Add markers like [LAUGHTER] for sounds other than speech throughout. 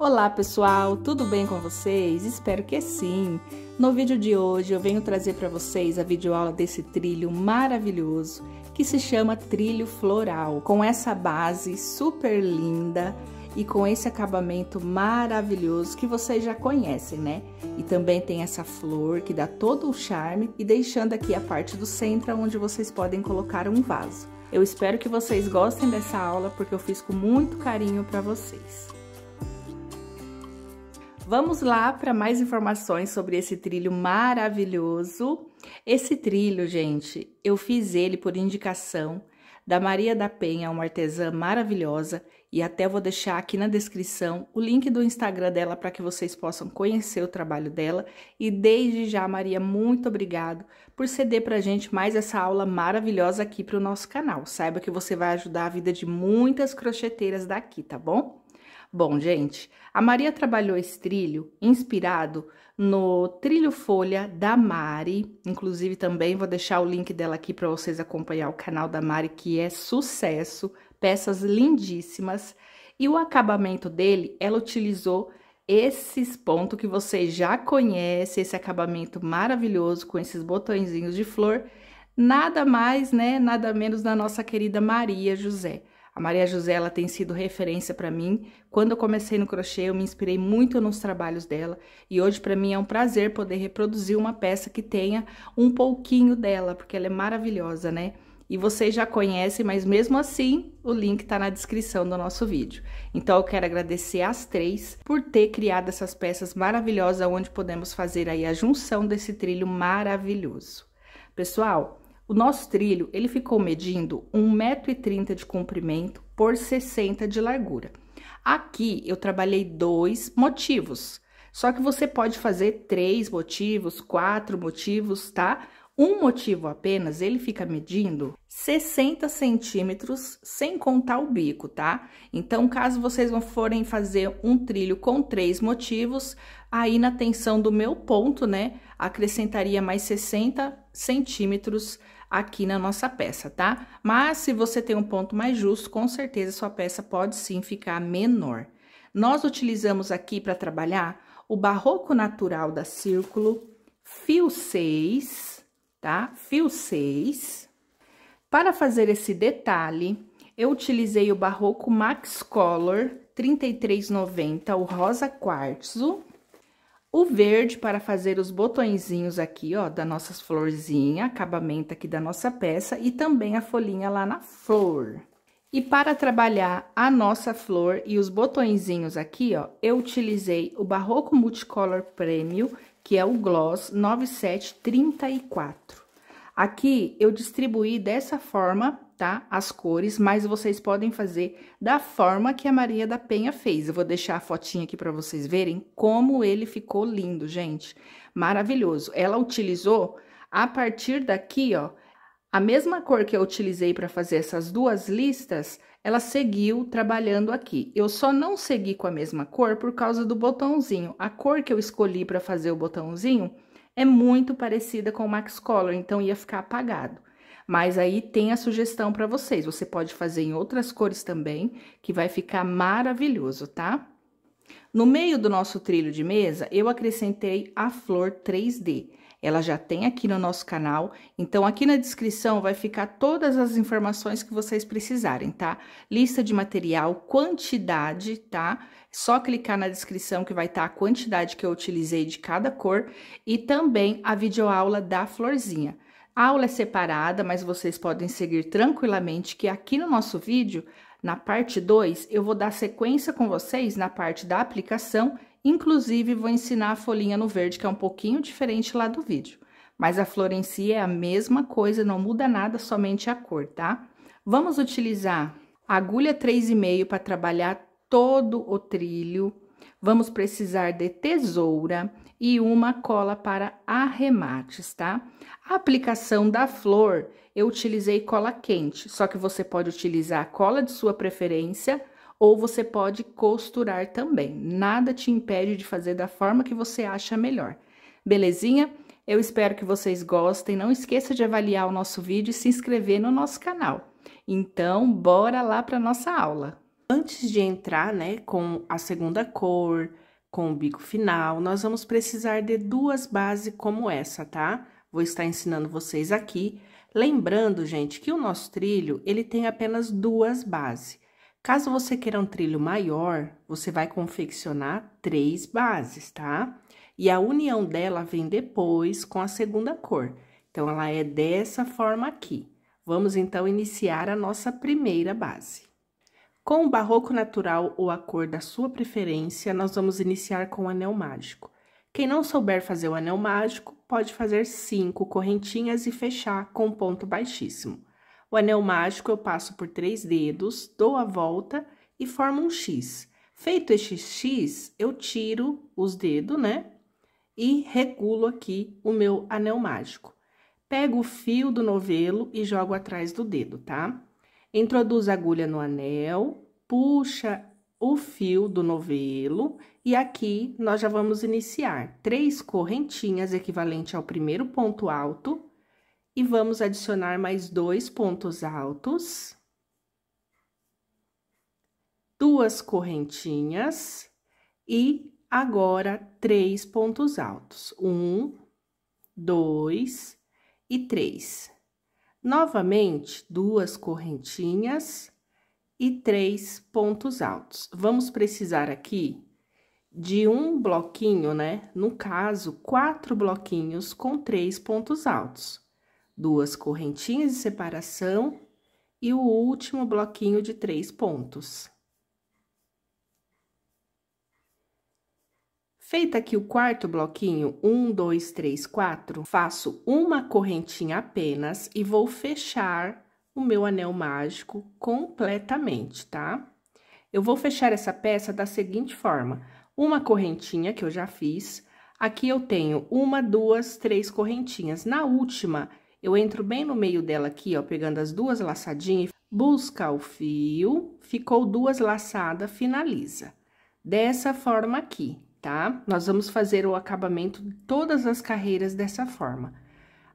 Olá pessoal, tudo bem com vocês? Espero que sim! No vídeo de hoje eu venho trazer para vocês a videoaula desse trilho maravilhoso que se chama Trilho Floral, com essa base super linda e com esse acabamento maravilhoso que vocês já conhecem, né? E também tem essa flor que dá todo o charme e deixando aqui a parte do centro onde vocês podem colocar um vaso. Eu espero que vocês gostem dessa aula porque eu fiz com muito carinho para vocês. Vamos lá para mais informações sobre esse trilho maravilhoso. Esse trilho, gente, eu fiz ele por indicação da Maria da Penha, uma artesã maravilhosa, e até vou deixar aqui na descrição o link do Instagram dela para que vocês possam conhecer o trabalho dela. E desde já, Maria, muito obrigado por ceder para a gente mais essa aula maravilhosa aqui para o nosso canal. Saiba que você vai ajudar a vida de muitas crocheteiras daqui, tá bom? Bom, gente, a Maria trabalhou esse trilho inspirado no Trilho Folha da Mari. Inclusive, também vou deixar o link dela aqui para vocês acompanhar o canal da Mari, que é sucesso, peças lindíssimas. E o acabamento dele, ela utilizou esses pontos que vocês já conhecem, esse acabamento maravilhoso com esses botõezinhos de flor, nada mais, né, nada menos da nossa querida Maria José. A Maria José ela tem sido referência para mim. Quando eu comecei no crochê, eu me inspirei muito nos trabalhos dela e hoje para mim é um prazer poder reproduzir uma peça que tenha um pouquinho dela, porque ela é maravilhosa, né? E vocês já conhecem, mas mesmo assim, o link está na descrição do nosso vídeo. Então eu quero agradecer às três por ter criado essas peças maravilhosas onde podemos fazer aí a junção desse trilho maravilhoso. Pessoal, o nosso trilho, ele ficou medindo 1,30m de comprimento por 60 de largura. Aqui eu trabalhei dois motivos, só que você pode fazer três motivos, quatro motivos, tá? Um motivo apenas, ele fica medindo 60 centímetros, sem contar o bico, tá? Então, caso vocês forem fazer um trilho com três motivos, aí na tensão do meu ponto, né, acrescentaria mais 60 centímetros aqui na nossa peça, tá? Mas se você tem um ponto mais justo, com certeza sua peça pode sim ficar menor. Nós utilizamos aqui para trabalhar o barroco natural da círculo, fio 6, tá? Fio 6. Para fazer esse detalhe, eu utilizei o barroco Max Color 3390, o rosa quartzo, o verde para fazer os botõezinhos aqui, ó, da nossas florzinha, acabamento aqui da nossa peça e também a folhinha lá na flor. E para trabalhar a nossa flor e os botõezinhos aqui, ó, eu utilizei o Barroco Multicolor Premium, que é o Gloss 9734. Aqui eu distribuí dessa forma tá? As cores, mas vocês podem fazer da forma que a Maria da Penha fez. Eu vou deixar a fotinha aqui para vocês verem como ele ficou lindo, gente. Maravilhoso. Ela utilizou a partir daqui, ó, a mesma cor que eu utilizei para fazer essas duas listas, ela seguiu trabalhando aqui. Eu só não segui com a mesma cor por causa do botãozinho. A cor que eu escolhi para fazer o botãozinho é muito parecida com o Max Color, então ia ficar apagado. Mas aí tem a sugestão para vocês. Você pode fazer em outras cores também, que vai ficar maravilhoso, tá? No meio do nosso trilho de mesa, eu acrescentei a flor 3D. Ela já tem aqui no nosso canal, então aqui na descrição vai ficar todas as informações que vocês precisarem, tá? Lista de material, quantidade, tá? Só clicar na descrição que vai estar tá a quantidade que eu utilizei de cada cor e também a videoaula da florzinha. A aula é separada, mas vocês podem seguir tranquilamente que aqui no nosso vídeo, na parte 2, eu vou dar sequência com vocês na parte da aplicação, inclusive vou ensinar a folhinha no verde, que é um pouquinho diferente lá do vídeo. Mas a si é a mesma coisa, não muda nada, somente a cor, tá? Vamos utilizar agulha 3,5 para trabalhar todo o trilho. Vamos precisar de tesoura e uma cola para arremates, tá? A aplicação da flor, eu utilizei cola quente, só que você pode utilizar a cola de sua preferência ou você pode costurar também. Nada te impede de fazer da forma que você acha melhor. Belezinha? Eu espero que vocês gostem. Não esqueça de avaliar o nosso vídeo e se inscrever no nosso canal. Então, bora lá para nossa aula. Antes de entrar, né, com a segunda cor, com o bico final, nós vamos precisar de duas bases como essa, tá? Vou estar ensinando vocês aqui. Lembrando, gente, que o nosso trilho, ele tem apenas duas bases. Caso você queira um trilho maior, você vai confeccionar três bases, tá? E a união dela vem depois com a segunda cor. Então, ela é dessa forma aqui. Vamos, então, iniciar a nossa primeira base. Com o barroco natural ou a cor da sua preferência, nós vamos iniciar com o anel mágico. Quem não souber fazer o anel mágico, pode fazer cinco correntinhas e fechar com um ponto baixíssimo. O anel mágico eu passo por três dedos, dou a volta e formo um X. Feito este X, eu tiro os dedos, né? E regulo aqui o meu anel mágico. Pego o fio do novelo e jogo atrás do dedo, tá? Introduzo a agulha no anel, puxa o fio do novelo e aqui nós já vamos iniciar três correntinhas equivalente ao primeiro ponto alto e vamos adicionar mais dois pontos altos, duas correntinhas e agora três pontos altos, um, dois e três. Novamente, duas correntinhas e três pontos altos. Vamos precisar aqui de um bloquinho, né? No caso, quatro bloquinhos com três pontos altos, duas correntinhas de separação e o último bloquinho de três pontos. Feita aqui o quarto bloquinho, um, dois, três, quatro, faço uma correntinha apenas e vou fechar o meu anel mágico completamente, tá? Eu vou fechar essa peça da seguinte forma. Uma correntinha que eu já fiz. Aqui eu tenho uma, duas, três correntinhas. Na última, eu entro bem no meio dela aqui, ó, pegando as duas laçadinhas. Busca o fio, ficou duas laçadas, finaliza. Dessa forma aqui, tá? Nós vamos fazer o acabamento de todas as carreiras dessa forma.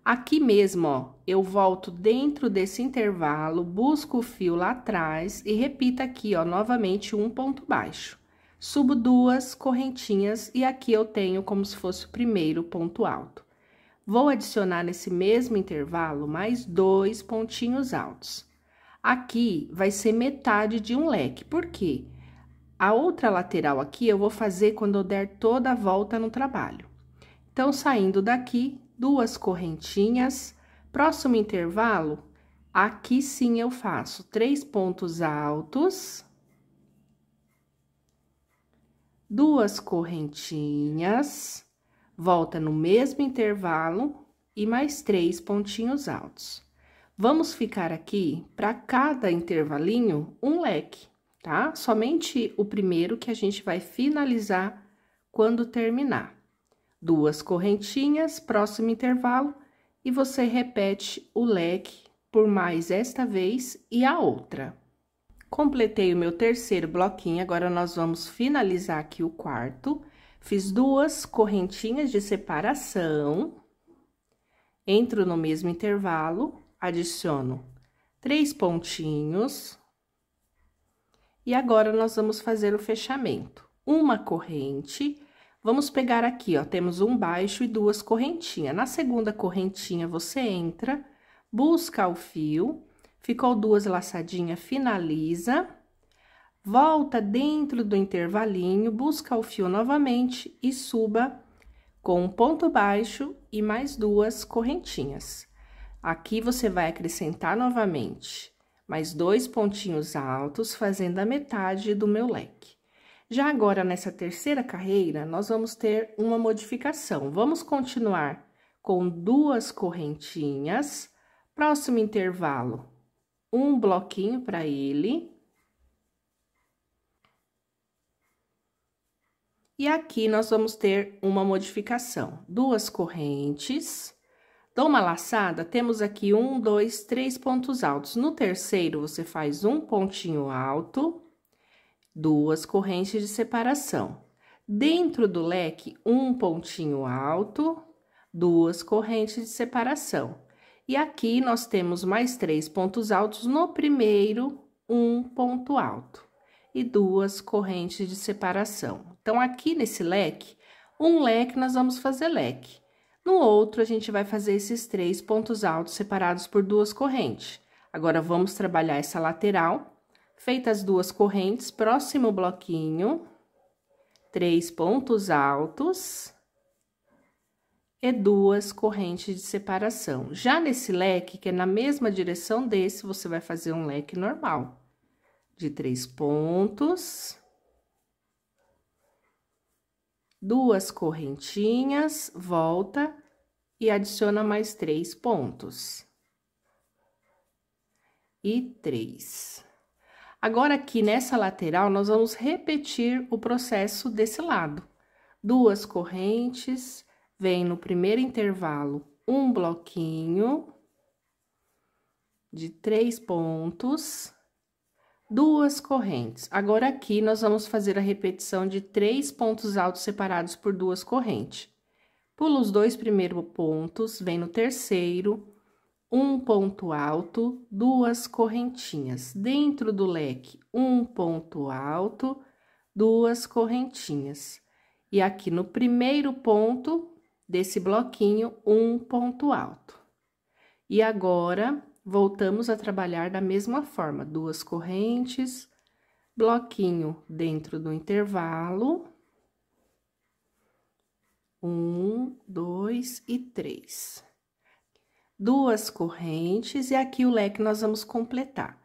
Aqui mesmo, ó, eu volto dentro desse intervalo, busco o fio lá atrás e repito aqui, ó, novamente um ponto baixo. Subo duas correntinhas e aqui eu tenho como se fosse o primeiro ponto alto. Vou adicionar nesse mesmo intervalo mais dois pontinhos altos. Aqui vai ser metade de um leque, por quê? A outra lateral aqui eu vou fazer quando eu der toda a volta no trabalho. Então, saindo daqui, duas correntinhas. Próximo intervalo, aqui sim eu faço três pontos altos, duas correntinhas, volta no mesmo intervalo e mais três pontinhos altos. Vamos ficar aqui para cada intervalinho um leque, tá? Somente o primeiro que a gente vai finalizar quando terminar duas correntinhas, próximo intervalo, e você repete o leque por mais esta vez e a outra. Completei o meu terceiro bloquinho, agora nós vamos finalizar aqui o quarto. Fiz duas correntinhas de separação, entro no mesmo intervalo, adiciono três pontinhos. E agora, nós vamos fazer o fechamento. Uma corrente, Vamos pegar aqui, ó, temos um baixo e duas correntinhas. Na segunda correntinha, você entra, busca o fio, ficou duas laçadinhas, finaliza, volta dentro do intervalinho, busca o fio novamente e suba com um ponto baixo e mais duas correntinhas. Aqui você vai acrescentar novamente mais dois pontinhos altos, fazendo a metade do meu leque. Já agora, nessa terceira carreira, nós vamos ter uma modificação. Vamos continuar com duas correntinhas. Próximo intervalo, um bloquinho para ele. E aqui nós vamos ter uma modificação. Duas correntes. Dou uma laçada, temos aqui um, dois, três pontos altos. No terceiro, você faz um pontinho alto duas correntes de separação. Dentro do leque, um pontinho alto, duas correntes de separação. E aqui nós temos mais três pontos altos no primeiro, um ponto alto e duas correntes de separação. Então, aqui nesse leque, um leque nós vamos fazer leque. No outro, a gente vai fazer esses três pontos altos separados por duas correntes. Agora, vamos trabalhar essa lateral Feitas duas correntes, próximo bloquinho, três pontos altos e duas correntes de separação. Já nesse leque, que é na mesma direção desse, você vai fazer um leque normal, de três pontos, duas correntinhas, volta e adiciona mais três pontos. E três. Agora, aqui nessa lateral, nós vamos repetir o processo desse lado. Duas correntes, vem no primeiro intervalo um bloquinho de três pontos, duas correntes. Agora, aqui, nós vamos fazer a repetição de três pontos altos separados por duas correntes. Pula os dois primeiros pontos, vem no terceiro, um ponto alto, duas correntinhas. Dentro do leque, um ponto alto, duas correntinhas. E aqui no primeiro ponto desse bloquinho, um ponto alto. E agora, voltamos a trabalhar da mesma forma, duas correntes, bloquinho dentro do intervalo. Um, dois e três duas correntes e aqui o leque nós vamos completar.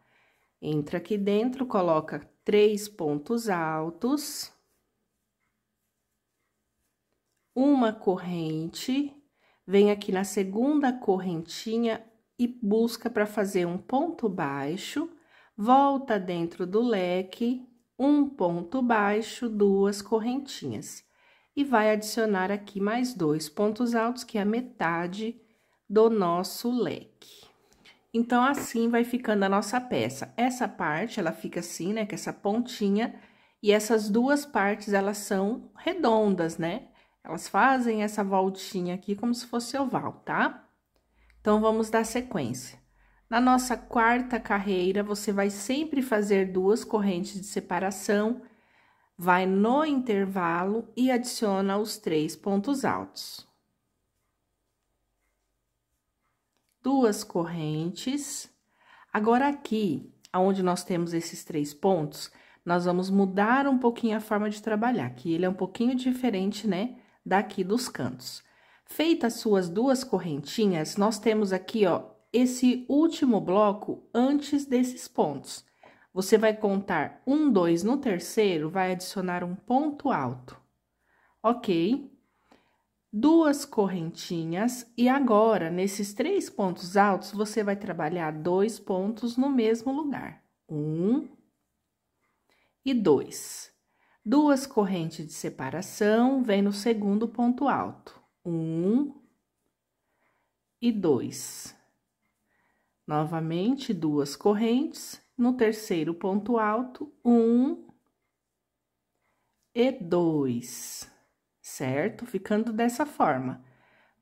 Entra aqui dentro, coloca três pontos altos, uma corrente, vem aqui na segunda correntinha e busca para fazer um ponto baixo, volta dentro do leque, um ponto baixo, duas correntinhas. E vai adicionar aqui mais dois pontos altos, que é a metade do nosso leque. Então, assim vai ficando a nossa peça. Essa parte, ela fica assim, né, com é essa pontinha, e essas duas partes, elas são redondas, né? Elas fazem essa voltinha aqui como se fosse oval, tá? Então, vamos dar sequência. Na nossa quarta carreira, você vai sempre fazer duas correntes de separação, vai no intervalo e adiciona os três pontos altos. duas correntes. Agora aqui, aonde nós temos esses três pontos, nós vamos mudar um pouquinho a forma de trabalhar, que ele é um pouquinho diferente, né, daqui dos cantos. Feitas suas duas correntinhas, nós temos aqui, ó, esse último bloco antes desses pontos. Você vai contar um, dois no terceiro, vai adicionar um ponto alto. Ok? duas correntinhas e agora, nesses três pontos altos, você vai trabalhar dois pontos no mesmo lugar. Um e dois. Duas correntes de separação, vem no segundo ponto alto. Um e dois. Novamente, duas correntes. No terceiro ponto alto, um e dois certo? Ficando dessa forma.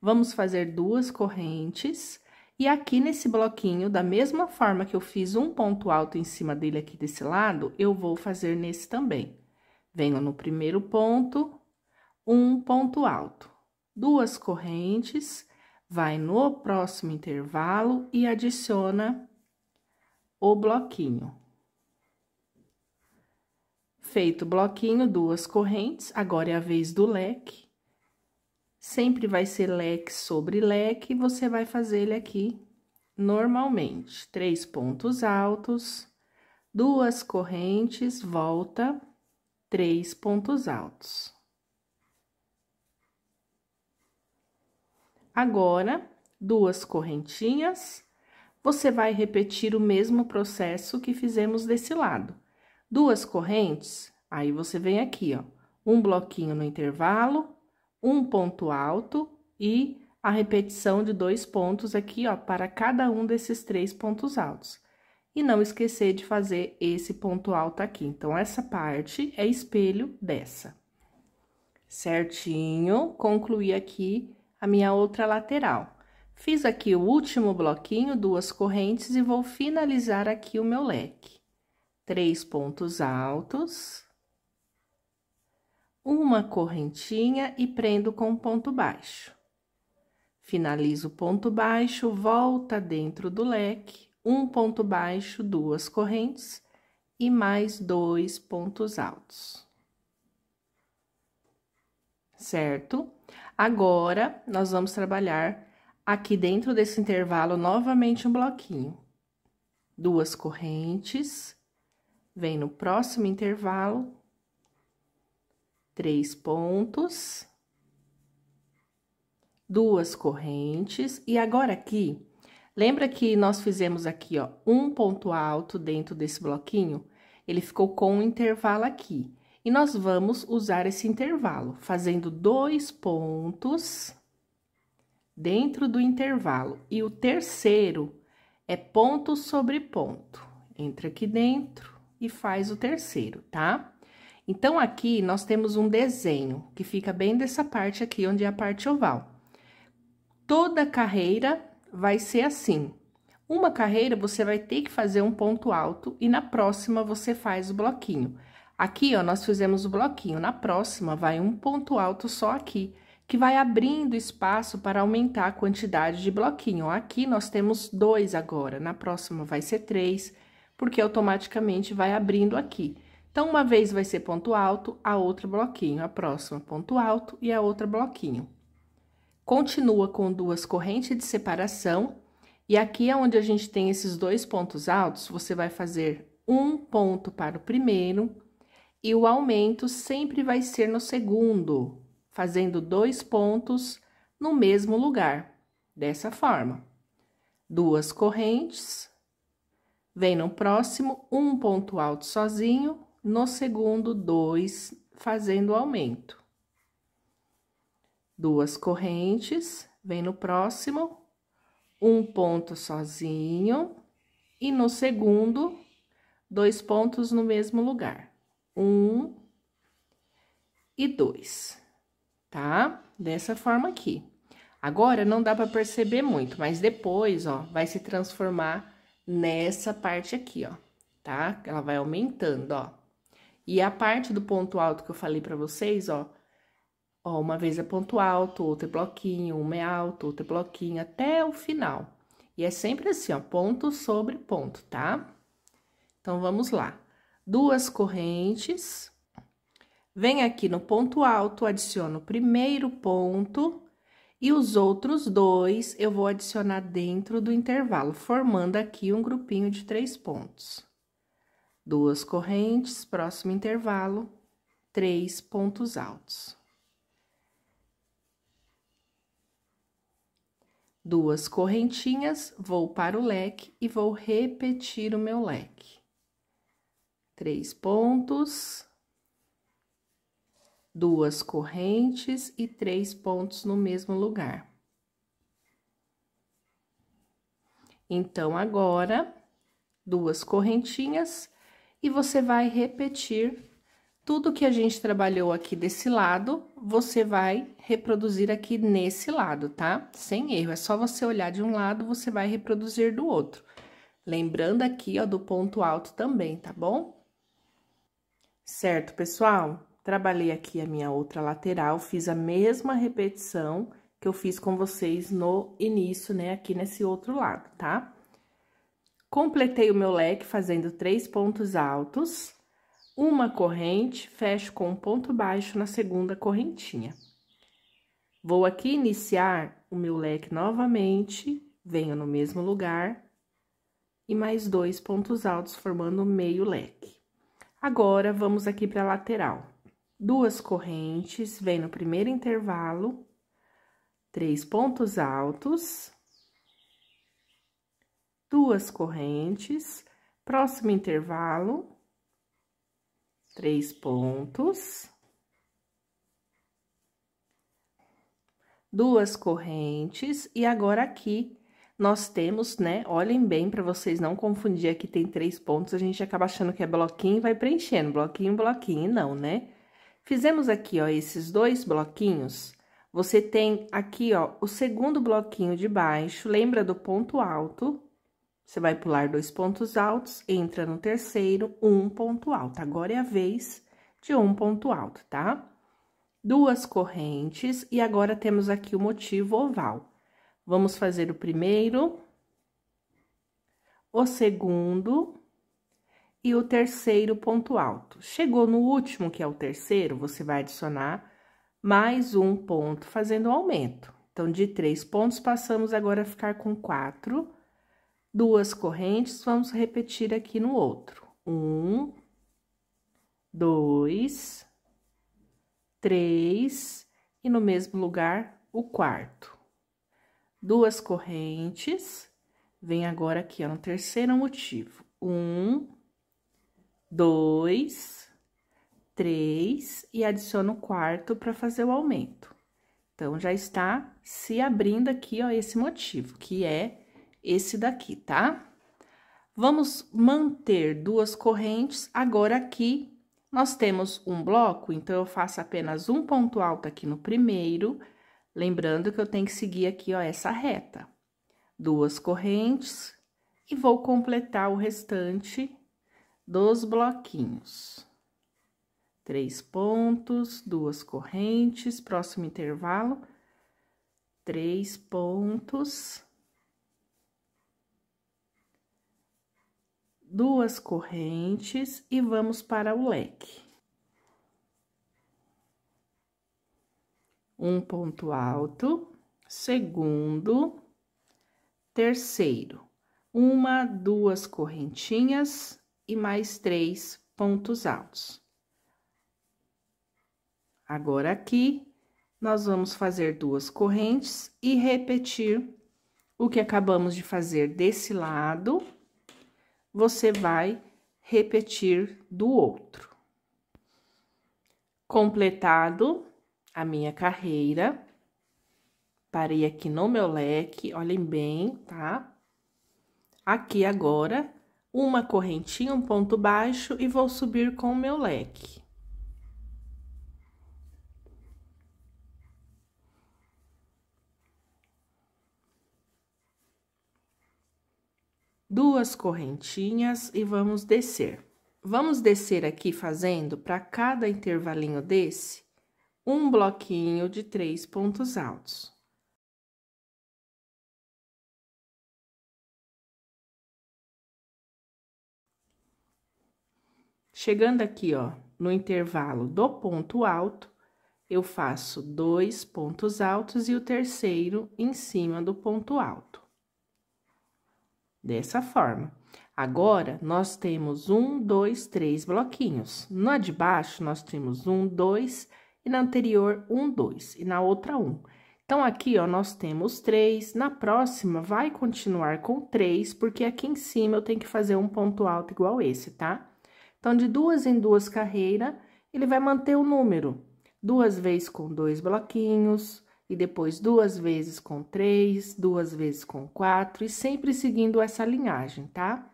Vamos fazer duas correntes. E aqui nesse bloquinho, da mesma forma que eu fiz um ponto alto em cima dele aqui desse lado, eu vou fazer nesse também. Venho no primeiro ponto, um ponto alto, duas correntes, vai no próximo intervalo e adiciona o bloquinho. Feito bloquinho, duas correntes, agora é a vez do leque. Sempre vai ser leque sobre leque, você vai fazer ele aqui normalmente. Três pontos altos, duas correntes, volta, três pontos altos. Agora, duas correntinhas, você vai repetir o mesmo processo que fizemos desse lado Duas correntes, aí você vem aqui, ó, um bloquinho no intervalo, um ponto alto e a repetição de dois pontos aqui, ó, para cada um desses três pontos altos. E não esquecer de fazer esse ponto alto aqui. Então, essa parte é espelho dessa. Certinho, concluí aqui a minha outra lateral. Fiz aqui o último bloquinho, duas correntes, e vou finalizar aqui o meu leque três pontos altos, uma correntinha e prendo com ponto baixo. Finalizo o ponto baixo, volta dentro do leque, um ponto baixo, duas correntes e mais dois pontos altos. Certo? Agora, nós vamos trabalhar aqui dentro desse intervalo novamente um bloquinho. Duas correntes, Vem no próximo intervalo, três pontos, duas correntes, e agora aqui, lembra que nós fizemos aqui, ó, um ponto alto dentro desse bloquinho? Ele ficou com um intervalo aqui. E nós vamos usar esse intervalo, fazendo dois pontos dentro do intervalo. E o terceiro é ponto sobre ponto. Entra aqui dentro e faz o terceiro, tá? Então, aqui nós temos um desenho que fica bem dessa parte aqui, onde é a parte oval. Toda carreira vai ser assim. Uma carreira, você vai ter que fazer um ponto alto e na próxima você faz o bloquinho. Aqui, ó, nós fizemos o bloquinho, na próxima vai um ponto alto só aqui, que vai abrindo espaço para aumentar a quantidade de bloquinho. Aqui nós temos dois agora, na próxima vai ser três, porque automaticamente vai abrindo aqui. Então, uma vez vai ser ponto alto, a outra bloquinho, a próxima ponto alto e a outra bloquinho. Continua com duas correntes de separação, e aqui é onde a gente tem esses dois pontos altos, você vai fazer um ponto para o primeiro, e o aumento sempre vai ser no segundo, fazendo dois pontos no mesmo lugar, dessa forma. Duas correntes, Vem no próximo um ponto alto sozinho, no segundo dois fazendo aumento. Duas correntes, vem no próximo um ponto sozinho e no segundo dois pontos no mesmo lugar. Um e dois, tá? Dessa forma aqui. Agora não dá para perceber muito, mas depois, ó, vai se transformar nessa parte aqui, ó, tá? Ela vai aumentando, ó. E a parte do ponto alto que eu falei para vocês, ó, ó, uma vez é ponto alto, outro é bloquinho, uma é alto, outro é bloquinho, até o final. E é sempre assim, ó, ponto sobre ponto, tá? Então, vamos lá. Duas correntes. Venho aqui no ponto alto, adiciono o primeiro ponto e os outros dois eu vou adicionar dentro do intervalo, formando aqui um grupinho de três pontos. Duas correntes, próximo intervalo, três pontos altos. Duas correntinhas, vou para o leque e vou repetir o meu leque. Três pontos duas correntes e três pontos no mesmo lugar. Então, agora, duas correntinhas e você vai repetir tudo que a gente trabalhou aqui desse lado, você vai reproduzir aqui nesse lado, tá? Sem erro, é só você olhar de um lado, você vai reproduzir do outro. Lembrando aqui, ó, do ponto alto também, tá bom? Certo, pessoal? Trabalhei aqui a minha outra lateral, fiz a mesma repetição que eu fiz com vocês no início, né, aqui nesse outro lado, tá? Completei o meu leque fazendo três pontos altos, uma corrente, fecho com um ponto baixo na segunda correntinha. Vou aqui iniciar o meu leque novamente, venho no mesmo lugar e mais dois pontos altos formando meio leque. Agora, vamos aqui para a lateral duas correntes, vem no primeiro intervalo, três pontos altos, duas correntes, próximo intervalo, três pontos, duas correntes, e agora aqui nós temos, né? Olhem bem para vocês não confundir aqui tem três pontos, a gente acaba achando que é bloquinho e vai preenchendo, bloquinho, bloquinho, não, né? Fizemos aqui, ó, esses dois bloquinhos. Você tem aqui, ó, o segundo bloquinho de baixo, lembra do ponto alto? Você vai pular dois pontos altos, entra no terceiro, um ponto alto. Agora é a vez de um ponto alto, tá? Duas correntes e agora temos aqui o motivo oval. Vamos fazer o primeiro, o segundo e o terceiro ponto alto. Chegou no último, que é o terceiro, você vai adicionar mais um ponto fazendo um aumento. Então, de três pontos, passamos agora a ficar com quatro, duas correntes, vamos repetir aqui no outro. Um, dois, três, e no mesmo lugar, o quarto. Duas correntes, vem agora aqui, ó, no terceiro motivo. Um, dois, três e adiciono o quarto para fazer o aumento. Então, já está se abrindo aqui, ó, esse motivo, que é esse daqui, tá? Vamos manter duas correntes. Agora, aqui, nós temos um bloco, então, eu faço apenas um ponto alto aqui no primeiro. Lembrando que eu tenho que seguir aqui, ó, essa reta. Duas correntes e vou completar o restante dos bloquinhos. Três pontos, duas correntes, próximo intervalo, três pontos, duas correntes e vamos para o leque. Um ponto alto, segundo, terceiro, uma, duas correntinhas, e mais três pontos altos. Agora, aqui, nós vamos fazer duas correntes e repetir o que acabamos de fazer desse lado, você vai repetir do outro. Completado a minha carreira, parei aqui no meu leque, olhem bem, tá? Aqui agora, uma correntinha, um ponto baixo e vou subir com o meu leque. Duas correntinhas e vamos descer. Vamos descer aqui fazendo para cada intervalinho desse um bloquinho de três pontos altos. Chegando aqui, ó, no intervalo do ponto alto, eu faço dois pontos altos e o terceiro em cima do ponto alto. Dessa forma. Agora, nós temos um, dois, três bloquinhos. Na de baixo, nós temos um, dois, e na anterior, um, dois, e na outra, um. Então, aqui, ó, nós temos três. Na próxima, vai continuar com três, porque aqui em cima eu tenho que fazer um ponto alto igual esse, tá? Então, de duas em duas carreiras, ele vai manter o número. Duas vezes com dois bloquinhos, e depois duas vezes com três, duas vezes com quatro, e sempre seguindo essa linhagem, tá?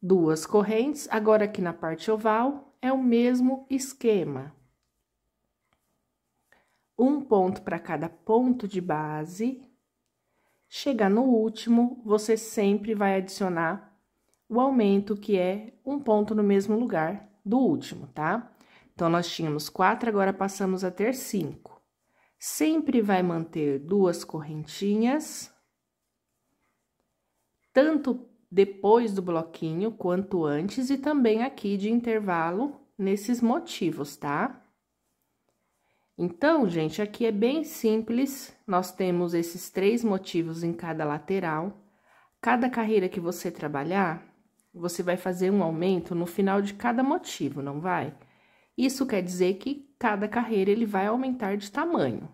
Duas correntes, agora aqui na parte oval, é o mesmo esquema. Um ponto para cada ponto de base. Chegar no último, você sempre vai adicionar o aumento que é um ponto no mesmo lugar do último, tá? Então, nós tínhamos quatro, agora passamos a ter cinco. Sempre vai manter duas correntinhas, tanto depois do bloquinho quanto antes, e também aqui de intervalo nesses motivos, tá? Então, gente, aqui é bem simples, nós temos esses três motivos em cada lateral. Cada carreira que você trabalhar, você vai fazer um aumento no final de cada motivo, não vai? Isso quer dizer que cada carreira ele vai aumentar de tamanho.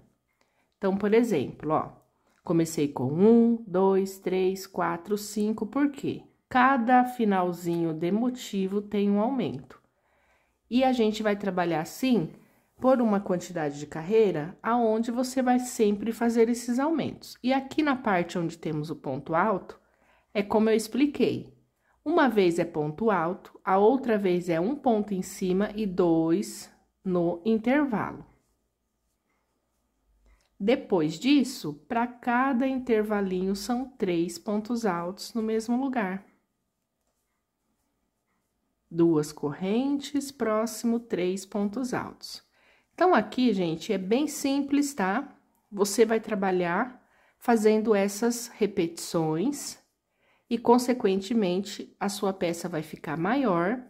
Então, por exemplo, ó, comecei com um, dois, três, quatro, cinco, por quê? Cada finalzinho de motivo tem um aumento. E a gente vai trabalhar assim por uma quantidade de carreira, aonde você vai sempre fazer esses aumentos. E aqui na parte onde temos o ponto alto, é como eu expliquei. Uma vez é ponto alto, a outra vez é um ponto em cima e dois no intervalo. Depois disso, para cada intervalinho são três pontos altos no mesmo lugar. Duas correntes, próximo três pontos altos. Então, aqui, gente, é bem simples, tá? Você vai trabalhar fazendo essas repetições e, consequentemente, a sua peça vai ficar maior,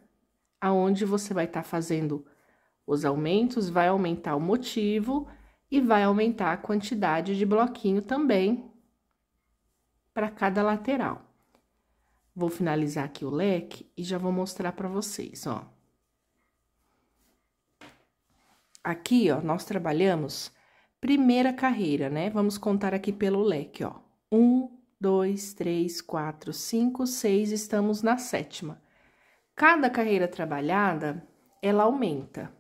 aonde você vai estar tá fazendo os aumentos, vai aumentar o motivo e vai aumentar a quantidade de bloquinho também para cada lateral. Vou finalizar aqui o leque e já vou mostrar para vocês, ó. Aqui, ó, nós trabalhamos primeira carreira, né? Vamos contar aqui pelo leque, ó. Um, dois, três, quatro, cinco, seis, estamos na sétima. Cada carreira trabalhada, ela aumenta,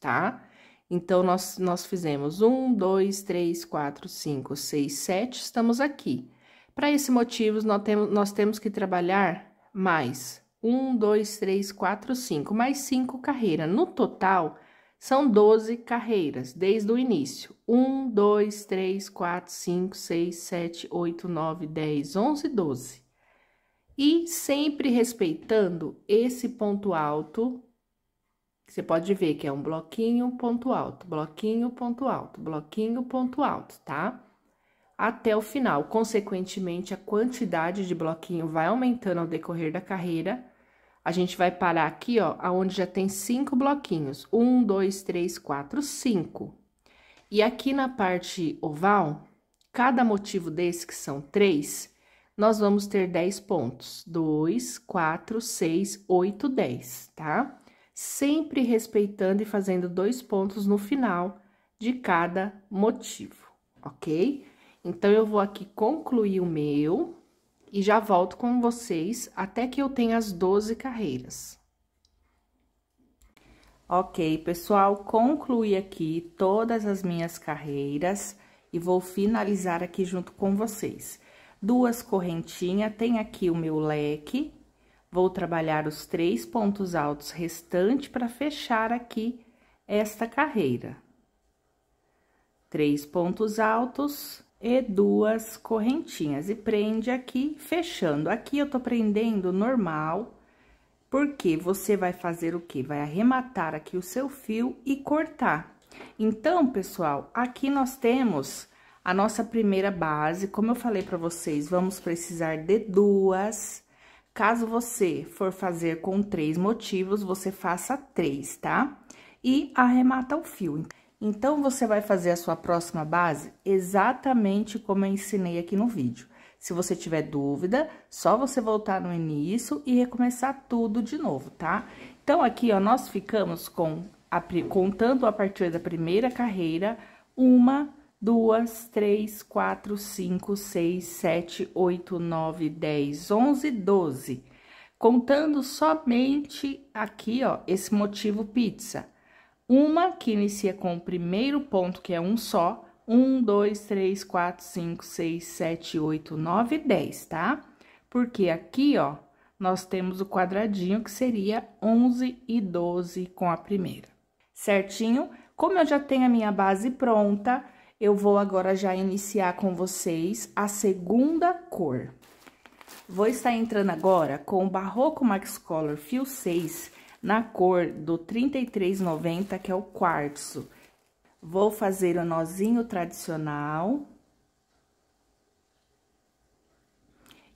tá? Então, nós, nós fizemos um, dois, três, quatro, cinco, seis, sete, estamos aqui. Para esse motivo, nós temos, nós temos que trabalhar mais um, dois, três, quatro, cinco, mais cinco carreiras. No total, são 12 carreiras, desde o início. 1, 2, 3, 4, 5, 6, 7, 8, 9, 10, 11, 12. E sempre respeitando esse ponto alto, você pode ver que é um bloquinho, ponto alto, bloquinho, ponto alto, bloquinho, ponto alto, tá? Até o final. Consequentemente, a quantidade de bloquinho vai aumentando ao decorrer da carreira a gente vai parar aqui, ó, aonde já tem cinco bloquinhos. Um, dois, três, quatro, cinco. E aqui na parte oval, cada motivo desse, que são três, nós vamos ter dez pontos. Dois, quatro, seis, oito, dez, tá? Sempre respeitando e fazendo dois pontos no final de cada motivo, ok? Então, eu vou aqui concluir o meu e já volto com vocês até que eu tenha as 12 carreiras. Ok, pessoal, concluí aqui todas as minhas carreiras e vou finalizar aqui junto com vocês. Duas correntinhas, tem aqui o meu leque, vou trabalhar os três pontos altos restantes para fechar aqui esta carreira. Três pontos altos, e duas correntinhas. E prende aqui, fechando. Aqui eu tô prendendo normal, porque você vai fazer o que? Vai arrematar aqui o seu fio e cortar. Então, pessoal, aqui nós temos a nossa primeira base. Como eu falei para vocês, vamos precisar de duas. Caso você for fazer com três motivos, você faça três, tá? E arremata o fio. Então, você vai fazer a sua próxima base exatamente como eu ensinei aqui no vídeo. Se você tiver dúvida, só você voltar no início e recomeçar tudo de novo, tá? Então, aqui, ó, nós ficamos com a, contando a partir da primeira carreira, uma, duas, três, quatro, cinco, seis, sete, oito, nove, dez, onze, doze. Contando somente aqui, ó, esse motivo pizza. Uma que inicia com o primeiro ponto, que é um só. Um, dois, três, quatro, cinco, seis, sete, oito, nove, dez, tá? Porque aqui, ó, nós temos o quadradinho que seria 11 e 12 com a primeira. Certinho? Como eu já tenho a minha base pronta, eu vou agora já iniciar com vocês a segunda cor. Vou estar entrando agora com o Barroco Max Color Fio 6, na cor do 3390, que é o quartzo. Vou fazer o nozinho tradicional.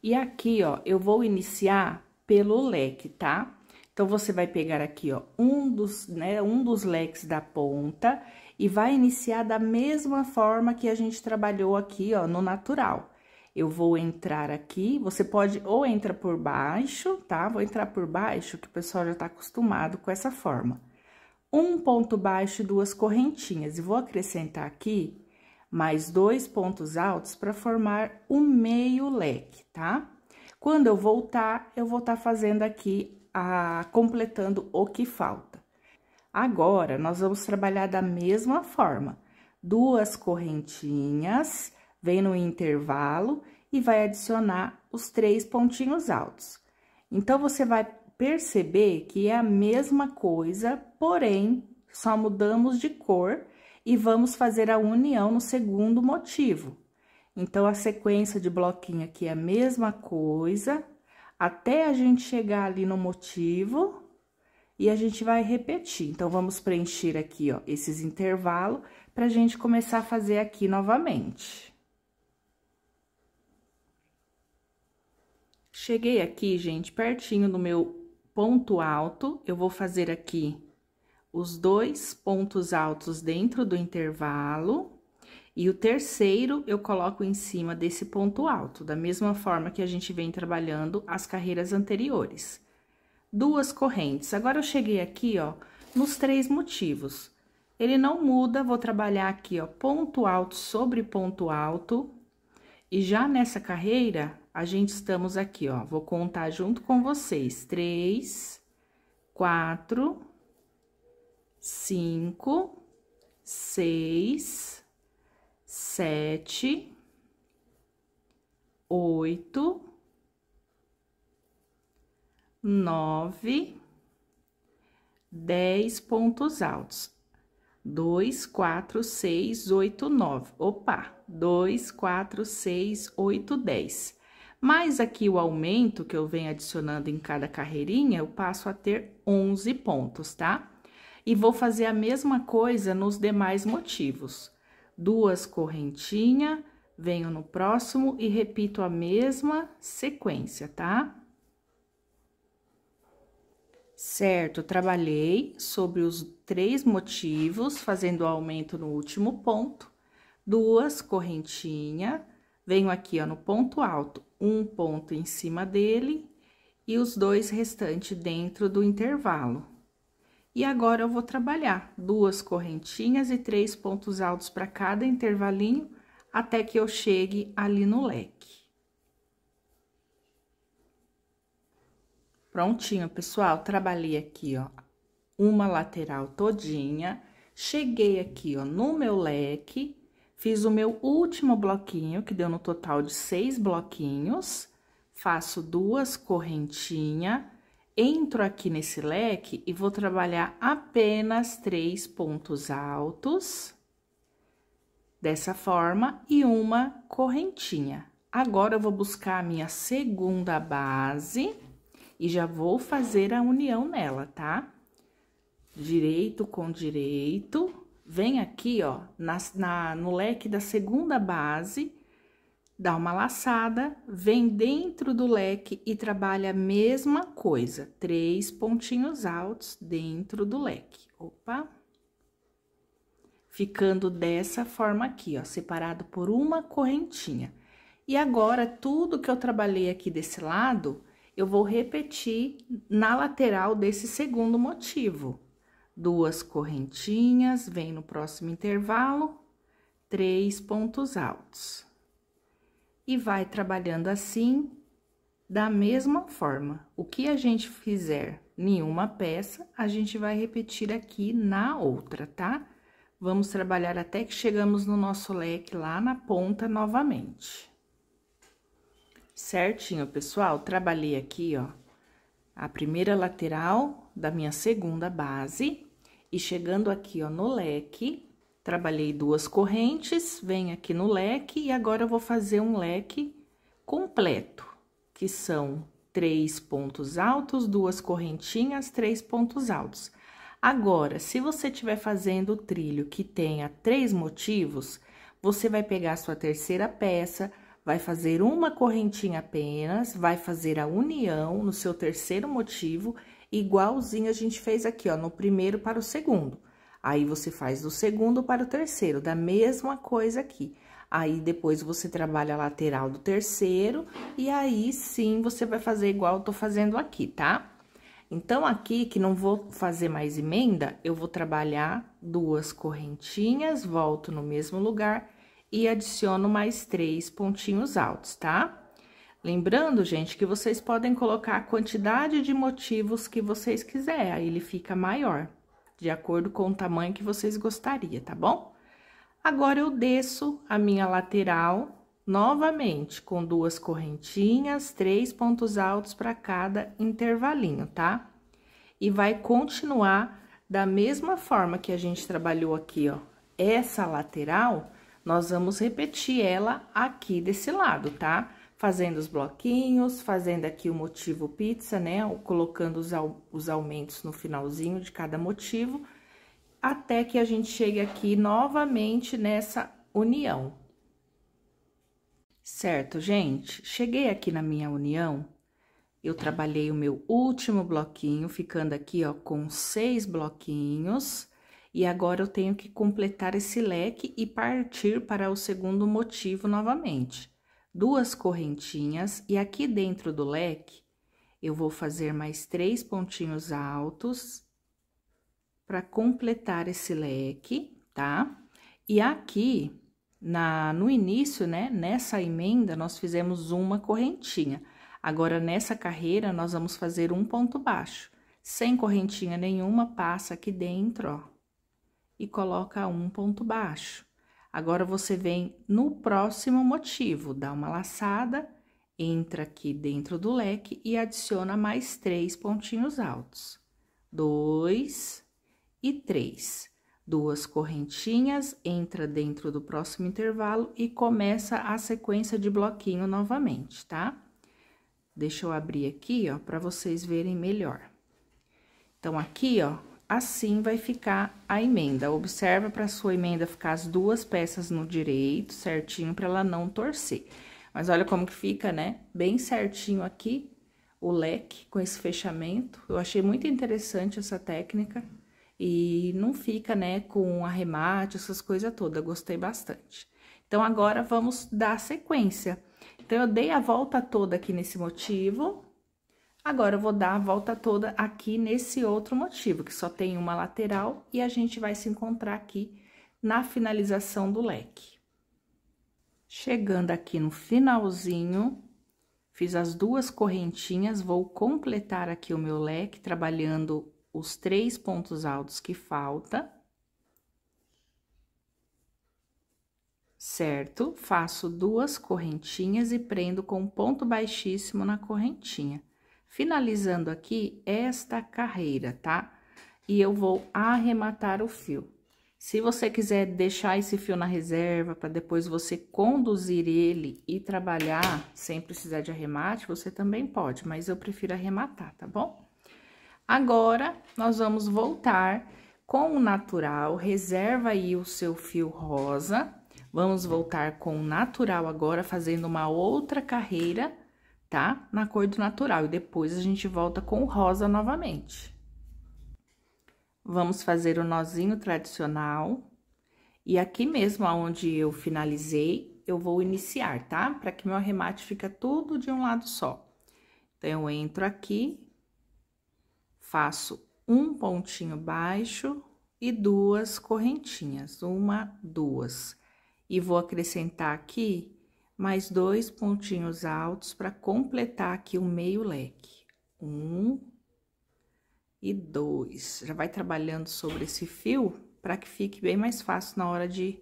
E aqui, ó, eu vou iniciar pelo leque, tá? Então, você vai pegar aqui, ó, um dos, né, um dos leques da ponta e vai iniciar da mesma forma que a gente trabalhou aqui, ó, no natural eu vou entrar aqui, você pode ou entra por baixo, tá? Vou entrar por baixo, que o pessoal já tá acostumado com essa forma. Um ponto baixo e duas correntinhas, e vou acrescentar aqui mais dois pontos altos para formar o um meio leque, tá? Quando eu voltar, eu vou estar tá fazendo aqui a completando o que falta. Agora, nós vamos trabalhar da mesma forma. Duas correntinhas vem no intervalo e vai adicionar os três pontinhos altos. Então, você vai perceber que é a mesma coisa, porém, só mudamos de cor e vamos fazer a união no segundo motivo. Então, a sequência de bloquinho aqui é a mesma coisa, até a gente chegar ali no motivo, e a gente vai repetir. Então, vamos preencher aqui, ó, esses intervalos, para a gente começar a fazer aqui novamente. Cheguei aqui, gente, pertinho do meu ponto alto, eu vou fazer aqui os dois pontos altos dentro do intervalo. E o terceiro eu coloco em cima desse ponto alto, da mesma forma que a gente vem trabalhando as carreiras anteriores. Duas correntes. Agora, eu cheguei aqui, ó, nos três motivos. Ele não muda, vou trabalhar aqui, ó, ponto alto sobre ponto alto, e já nessa carreira, a gente estamos aqui, ó. Vou contar junto com vocês. Três, quatro, cinco, seis, sete, oito, nove, dez pontos altos. 2, 4, 6, 8, 9. Opa! 2, 4, 6, 8, 10. Mais aqui o aumento que eu venho adicionando em cada carreirinha, eu passo a ter 11 pontos, tá? E vou fazer a mesma coisa nos demais motivos. Duas correntinha, venho no próximo e repito a mesma sequência, tá? Certo, trabalhei sobre os três motivos, fazendo aumento no último ponto, duas correntinhas, venho aqui ó, no ponto alto, um ponto em cima dele e os dois restantes dentro do intervalo. E agora eu vou trabalhar duas correntinhas e três pontos altos para cada intervalinho, até que eu chegue ali no leque. Prontinho, pessoal, trabalhei aqui, ó, uma lateral todinha. Cheguei aqui, ó, no meu leque, fiz o meu último bloquinho, que deu no total de seis bloquinhos. Faço duas correntinhas, entro aqui nesse leque e vou trabalhar apenas três pontos altos. Dessa forma, e uma correntinha. Agora, eu vou buscar a minha segunda base e já vou fazer a união nela, tá? Direito com direito, vem aqui, ó, na, na, no leque da segunda base, dá uma laçada, vem dentro do leque e trabalha a mesma coisa, três pontinhos altos dentro do leque. Opa! Ficando dessa forma aqui, ó, separado por uma correntinha. E agora, tudo que eu trabalhei aqui desse lado eu vou repetir na lateral desse segundo motivo. Duas correntinhas, vem no próximo intervalo, três pontos altos. E vai trabalhando assim, da mesma forma. O que a gente fizer em uma peça, a gente vai repetir aqui na outra, tá? Vamos trabalhar até que chegamos no nosso leque lá na ponta novamente certinho, pessoal. Trabalhei aqui, ó, a primeira lateral da minha segunda base. E chegando aqui, ó, no leque, trabalhei duas correntes, venho aqui no leque e agora eu vou fazer um leque completo, que são três pontos altos, duas correntinhas, três pontos altos. Agora, se você estiver fazendo o trilho que tenha três motivos, você vai pegar a sua terceira peça, vai fazer uma correntinha apenas, vai fazer a união no seu terceiro motivo, igualzinho a gente fez aqui, ó, no primeiro para o segundo. Aí, você faz do segundo para o terceiro, da mesma coisa aqui. Aí, depois, você trabalha a lateral do terceiro, e aí, sim, você vai fazer igual eu tô fazendo aqui, tá? Então, aqui, que não vou fazer mais emenda, eu vou trabalhar duas correntinhas, volto no mesmo lugar e adiciono mais três pontinhos altos, tá? Lembrando, gente, que vocês podem colocar a quantidade de motivos que vocês quiserem, aí ele fica maior, de acordo com o tamanho que vocês gostariam, tá bom? Agora, eu desço a minha lateral novamente com duas correntinhas, três pontos altos para cada intervalinho, tá? E vai continuar da mesma forma que a gente trabalhou aqui, ó, essa lateral nós vamos repetir ela aqui desse lado, tá? Fazendo os bloquinhos, fazendo aqui o motivo pizza, né? Colocando os, os aumentos no finalzinho de cada motivo, até que a gente chegue aqui novamente nessa união. Certo, gente? Cheguei aqui na minha união, eu trabalhei o meu último bloquinho, ficando aqui, ó, com seis bloquinhos. E agora eu tenho que completar esse leque e partir para o segundo motivo novamente. Duas correntinhas e aqui dentro do leque eu vou fazer mais três pontinhos altos para completar esse leque, tá? E aqui na no início, né, nessa emenda nós fizemos uma correntinha. Agora nessa carreira nós vamos fazer um ponto baixo. Sem correntinha nenhuma, passa aqui dentro, ó e coloca um ponto baixo. Agora você vem no próximo motivo, dá uma laçada, entra aqui dentro do leque e adiciona mais três pontinhos altos. Dois e três. Duas correntinhas, entra dentro do próximo intervalo e começa a sequência de bloquinho novamente, tá? Deixa eu abrir aqui, ó, para vocês verem melhor. Então, aqui, ó, assim vai ficar a emenda. Observa para sua emenda ficar as duas peças no direito, certinho, para ela não torcer. Mas olha como que fica, né? Bem certinho aqui o leque com esse fechamento. Eu achei muito interessante essa técnica e não fica, né, com arremate, essas coisas todas. Gostei bastante. Então, agora vamos dar sequência. Então, eu dei a volta toda aqui nesse motivo, Agora, eu vou dar a volta toda aqui nesse outro motivo, que só tem uma lateral, e a gente vai se encontrar aqui na finalização do leque. Chegando aqui no finalzinho, fiz as duas correntinhas, vou completar aqui o meu leque, trabalhando os três pontos altos que falta. Certo? Faço duas correntinhas e prendo com ponto baixíssimo na correntinha finalizando aqui esta carreira, tá? E eu vou arrematar o fio. Se você quiser deixar esse fio na reserva para depois você conduzir ele e trabalhar sem precisar de arremate, você também pode, mas eu prefiro arrematar, tá bom? Agora, nós vamos voltar com o natural, reserva aí o seu fio rosa. Vamos voltar com o natural agora, fazendo uma outra carreira tá? Na cor do natural. E depois a gente volta com o rosa novamente. Vamos fazer o nozinho tradicional. E aqui mesmo aonde eu finalizei, eu vou iniciar, tá? Para que meu arremate fica tudo de um lado só. Então, eu entro aqui, faço um pontinho baixo e duas correntinhas, uma, duas. E vou acrescentar aqui mais dois pontinhos altos para completar aqui o meio leque. Um e dois. Já vai trabalhando sobre esse fio para que fique bem mais fácil na hora de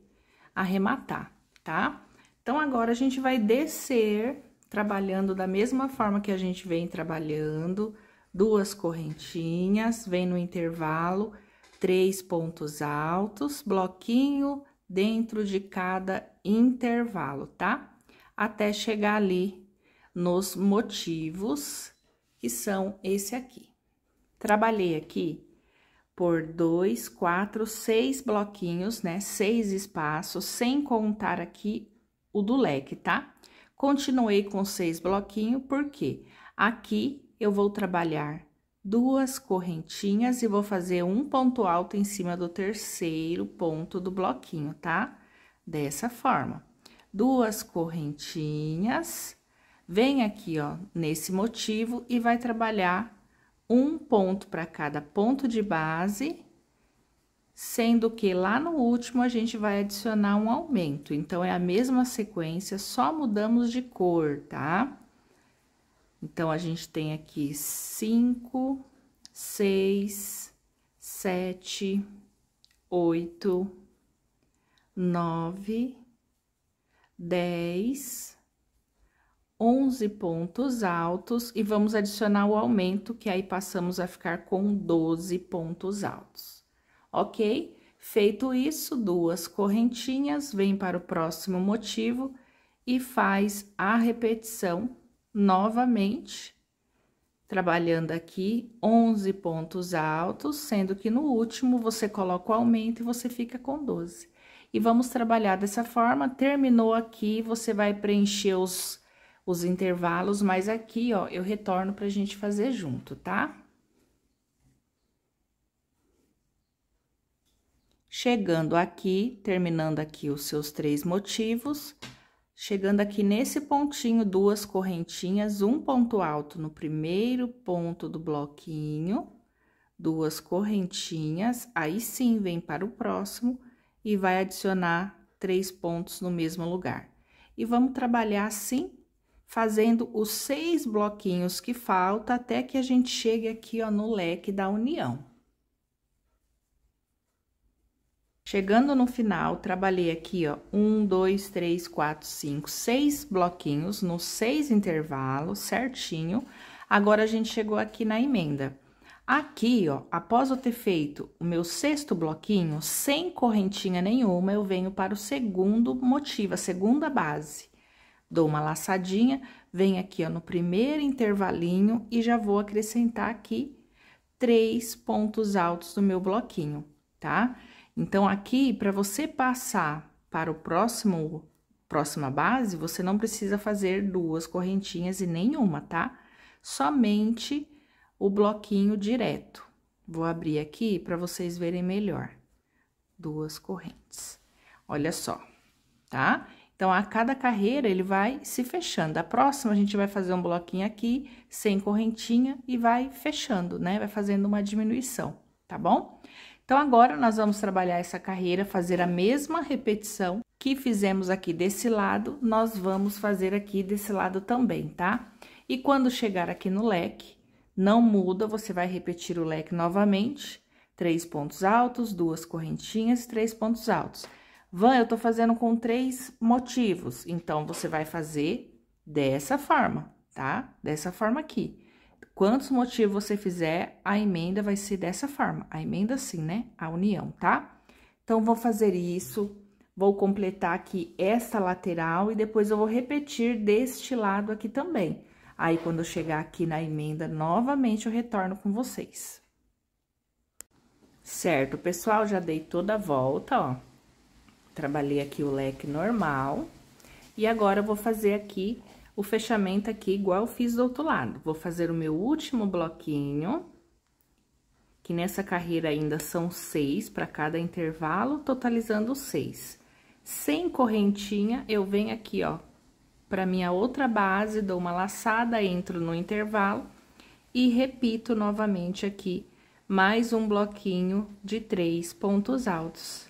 arrematar, tá? Então, agora a gente vai descer trabalhando da mesma forma que a gente vem trabalhando, duas correntinhas, vem no intervalo, três pontos altos, bloquinho dentro de cada intervalo, tá? até chegar ali nos motivos, que são esse aqui. Trabalhei aqui por dois, quatro, seis bloquinhos, né? Seis espaços, sem contar aqui o do leque, tá? Continuei com seis bloquinhos, porque aqui eu vou trabalhar duas correntinhas e vou fazer um ponto alto em cima do terceiro ponto do bloquinho, tá? Dessa forma duas correntinhas, vem aqui, ó, nesse motivo e vai trabalhar um ponto para cada ponto de base, sendo que lá no último a gente vai adicionar um aumento. Então, é a mesma sequência, só mudamos de cor, tá? Então, a gente tem aqui cinco, seis, sete, oito, nove, 10, 11 pontos altos e vamos adicionar o aumento, que aí passamos a ficar com 12 pontos altos, ok? Feito isso, duas correntinhas, vem para o próximo motivo e faz a repetição novamente, trabalhando aqui 11 pontos altos, sendo que no último você coloca o aumento e você fica com 12 e vamos trabalhar dessa forma. Terminou aqui, você vai preencher os, os intervalos, mas aqui, ó, eu retorno pra gente fazer junto, tá? Chegando aqui, terminando aqui os seus três motivos, chegando aqui nesse pontinho, duas correntinhas, um ponto alto no primeiro ponto do bloquinho, duas correntinhas, aí sim vem para o próximo, e vai adicionar três pontos no mesmo lugar. E vamos trabalhar assim, fazendo os seis bloquinhos que falta até que a gente chegue aqui, ó, no leque da união. Chegando no final, trabalhei aqui, ó, um, dois, três, quatro, cinco, seis bloquinhos nos seis intervalos, certinho. Agora, a gente chegou aqui na emenda. Aqui, ó, após eu ter feito o meu sexto bloquinho, sem correntinha nenhuma, eu venho para o segundo motivo, a segunda base. Dou uma laçadinha, venho aqui, ó, no primeiro intervalinho e já vou acrescentar aqui três pontos altos do meu bloquinho, tá? Então, aqui, para você passar para o próximo, próxima base, você não precisa fazer duas correntinhas e nenhuma, tá? Somente o bloquinho direto. Vou abrir aqui para vocês verem melhor. Duas correntes. Olha só, tá? Então, a cada carreira, ele vai se fechando. A próxima, a gente vai fazer um bloquinho aqui, sem correntinha, e vai fechando, né? Vai fazendo uma diminuição, tá bom? Então, agora, nós vamos trabalhar essa carreira, fazer a mesma repetição que fizemos aqui desse lado, nós vamos fazer aqui desse lado também, tá? E quando chegar aqui no leque, não muda, você vai repetir o leque novamente, três pontos altos, duas correntinhas três pontos altos. Van, eu tô fazendo com três motivos, então, você vai fazer dessa forma, tá? Dessa forma aqui. Quantos motivos você fizer, a emenda vai ser dessa forma. A emenda sim, né? A união, tá? Então, vou fazer isso, vou completar aqui esta lateral e depois eu vou repetir deste lado aqui também. Aí, quando eu chegar aqui na emenda, novamente eu retorno com vocês. Certo, pessoal, já dei toda a volta, ó. Trabalhei aqui o leque normal. E agora, eu vou fazer aqui o fechamento aqui igual eu fiz do outro lado. Vou fazer o meu último bloquinho, que nessa carreira ainda são seis para cada intervalo, totalizando seis. Sem correntinha, eu venho aqui, ó, para minha outra base, dou uma laçada, entro no intervalo e repito novamente aqui mais um bloquinho de três pontos altos.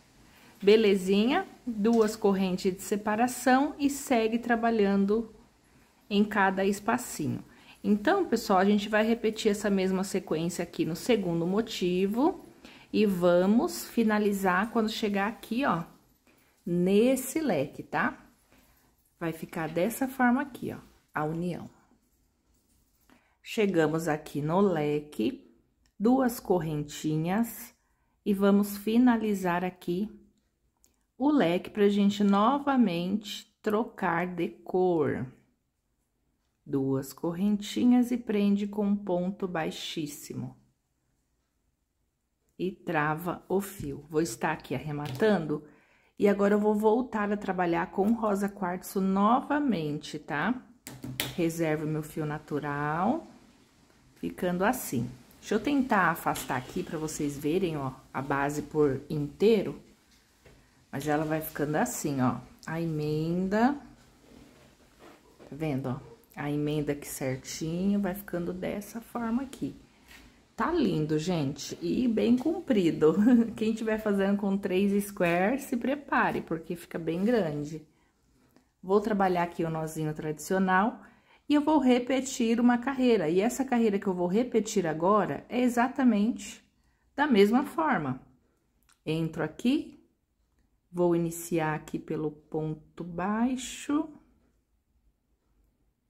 Belezinha? Duas correntes de separação e segue trabalhando em cada espacinho. Então, pessoal, a gente vai repetir essa mesma sequência aqui no segundo motivo e vamos finalizar quando chegar aqui, ó, nesse leque, tá? Vai ficar dessa forma aqui, ó, a união. Chegamos aqui no leque, duas correntinhas, e vamos finalizar aqui o leque para gente novamente trocar de cor. Duas correntinhas e prende com um ponto baixíssimo. E trava o fio. Vou estar aqui arrematando e agora eu vou voltar a trabalhar com rosa quartzo novamente, tá? Reservo meu fio natural, ficando assim. Deixa eu tentar afastar aqui para vocês verem, ó, a base por inteiro. Mas ela vai ficando assim, ó, a emenda, tá vendo, ó? A emenda aqui certinho, vai ficando dessa forma aqui. Tá lindo, gente, e bem comprido. [LAUGHS] Quem tiver fazendo com três squares, se prepare, porque fica bem grande. Vou trabalhar aqui o nozinho tradicional e eu vou repetir uma carreira. E essa carreira que eu vou repetir agora é exatamente da mesma forma. Entro aqui, vou iniciar aqui pelo ponto baixo.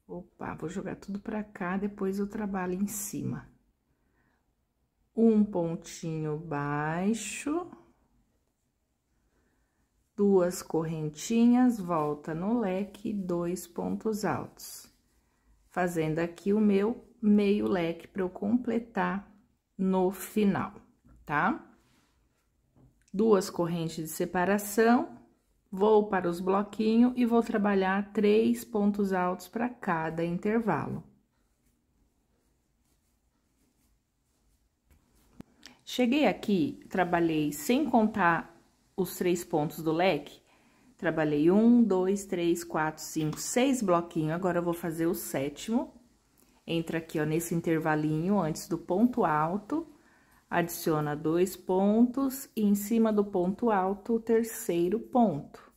Opa, vou jogar tudo pra cá, depois eu trabalho em cima um pontinho baixo, duas correntinhas, volta no leque, dois pontos altos. Fazendo aqui o meu meio leque para eu completar no final, tá? Duas correntes de separação, vou para os bloquinhos e vou trabalhar três pontos altos para cada intervalo. Cheguei aqui, trabalhei sem contar os três pontos do leque, trabalhei um, dois, três, quatro, cinco, seis bloquinhos, agora eu vou fazer o sétimo. Entra aqui, ó, nesse intervalinho antes do ponto alto, adiciona dois pontos e em cima do ponto alto o terceiro ponto.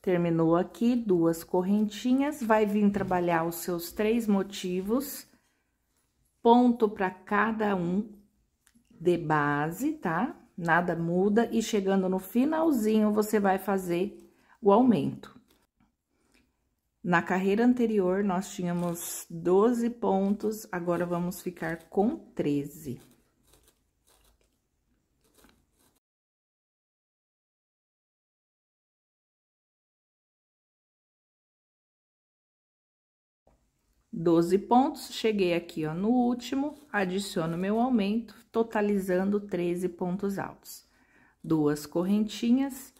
Terminou aqui, duas correntinhas, vai vir trabalhar os seus três motivos, ponto para cada um de base, tá? Nada muda e chegando no finalzinho você vai fazer o aumento. Na carreira anterior nós tínhamos 12 pontos, agora vamos ficar com 13. 12 pontos, cheguei aqui, ó, no último, adiciono meu aumento, totalizando 13 pontos altos. Duas correntinhas,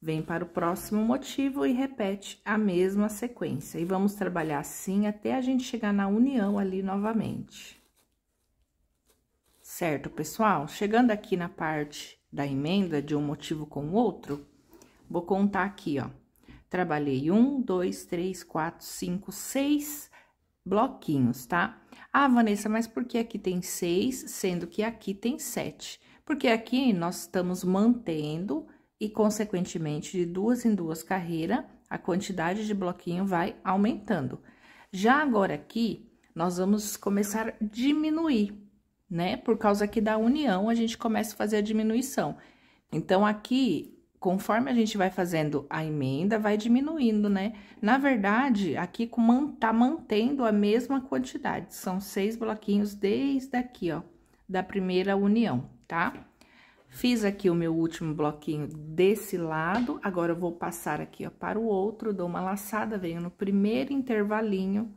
vem para o próximo motivo e repete a mesma sequência. E vamos trabalhar assim até a gente chegar na união ali novamente. Certo, pessoal? Chegando aqui na parte da emenda de um motivo com o outro, vou contar aqui, ó. Trabalhei um, dois, três, quatro, cinco, seis bloquinhos, tá? Ah, Vanessa, mas por que aqui tem seis, sendo que aqui tem sete? Porque aqui nós estamos mantendo e, consequentemente, de duas em duas carreiras, a quantidade de bloquinho vai aumentando. Já agora aqui, nós vamos começar a diminuir, né? Por causa aqui da união, a gente começa a fazer a diminuição. Então, aqui, conforme a gente vai fazendo a emenda, vai diminuindo, né? Na verdade, aqui tá mantendo a mesma quantidade, são seis bloquinhos desde aqui, ó, da primeira união, tá? Fiz aqui o meu último bloquinho desse lado, agora eu vou passar aqui, ó, para o outro, dou uma laçada, venho no primeiro intervalinho,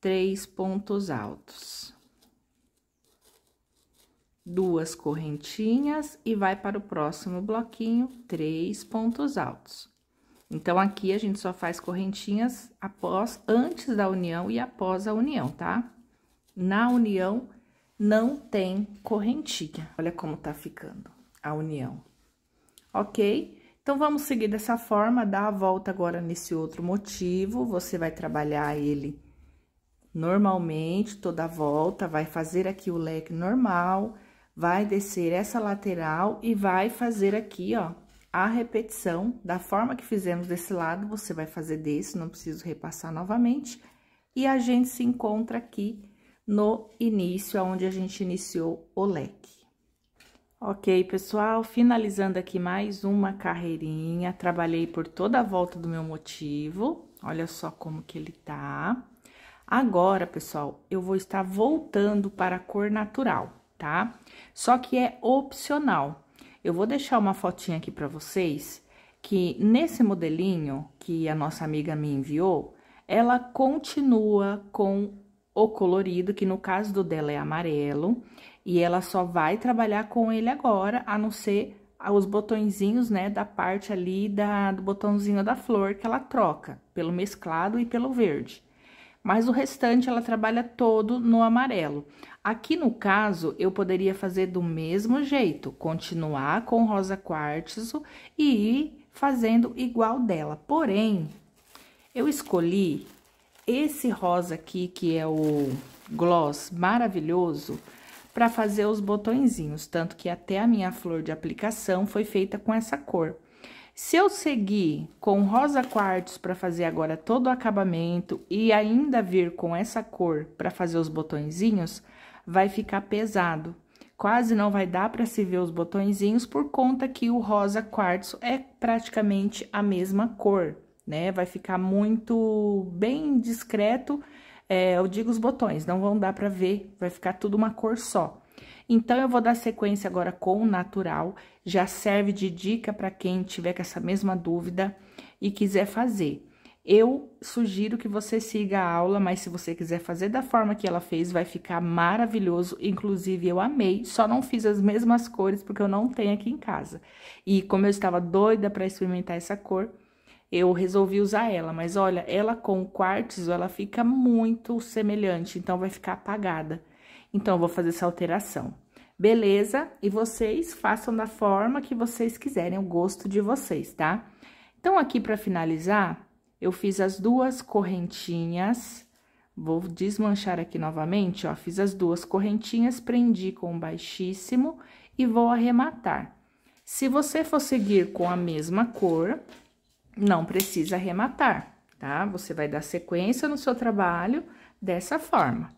três pontos altos duas correntinhas e vai para o próximo bloquinho, três pontos altos. Então, aqui a gente só faz correntinhas após, antes da união e após a união, tá? Na união, não tem correntinha. Olha como tá ficando a união, ok? Então, vamos seguir dessa forma, dar a volta agora nesse outro motivo. Você vai trabalhar ele normalmente, toda a volta, vai fazer aqui o leque normal vai descer essa lateral e vai fazer aqui, ó, a repetição da forma que fizemos desse lado, você vai fazer desse, não preciso repassar novamente. E a gente se encontra aqui no início, onde a gente iniciou o leque. Ok, pessoal, finalizando aqui mais uma carreirinha, trabalhei por toda a volta do meu motivo, olha só como que ele tá. Agora, pessoal, eu vou estar voltando para a cor natural tá? Só que é opcional. Eu vou deixar uma fotinha aqui para vocês que nesse modelinho que a nossa amiga me enviou, ela continua com o colorido, que no caso do dela é amarelo, e ela só vai trabalhar com ele agora, a não ser os botõezinhos, né, da parte ali da, do botãozinho da flor que ela troca, pelo mesclado e pelo verde. Mas o restante ela trabalha todo no amarelo. Aqui no caso, eu poderia fazer do mesmo jeito, continuar com rosa quartzo e ir fazendo igual dela. Porém, eu escolhi esse rosa aqui, que é o gloss maravilhoso, para fazer os botõezinhos, tanto que até a minha flor de aplicação foi feita com essa cor. Se eu seguir com rosa quartzo para fazer agora todo o acabamento e ainda vir com essa cor para fazer os botõezinhos, vai ficar pesado. Quase não vai dar para se ver os botõezinhos por conta que o rosa quartzo é praticamente a mesma cor, né? Vai ficar muito bem discreto, é, eu digo os botões, não vão dar para ver, vai ficar tudo uma cor só. Então, eu vou dar sequência agora com o natural, já serve de dica para quem tiver com essa mesma dúvida e quiser fazer. Eu sugiro que você siga a aula, mas se você quiser fazer da forma que ela fez, vai ficar maravilhoso. Inclusive, eu amei, só não fiz as mesmas cores porque eu não tenho aqui em casa. E como eu estava doida para experimentar essa cor, eu resolvi usar ela, mas olha, ela com quartzo, ela fica muito semelhante, então vai ficar apagada. Então, eu vou fazer essa alteração. Beleza? E vocês façam da forma que vocês quiserem, o gosto de vocês, tá? Então, aqui para finalizar, eu fiz as duas correntinhas, vou desmanchar aqui novamente, ó, fiz as duas correntinhas, prendi com um baixíssimo e vou arrematar. Se você for seguir com a mesma cor, não precisa arrematar, tá? Você vai dar sequência no seu trabalho dessa forma.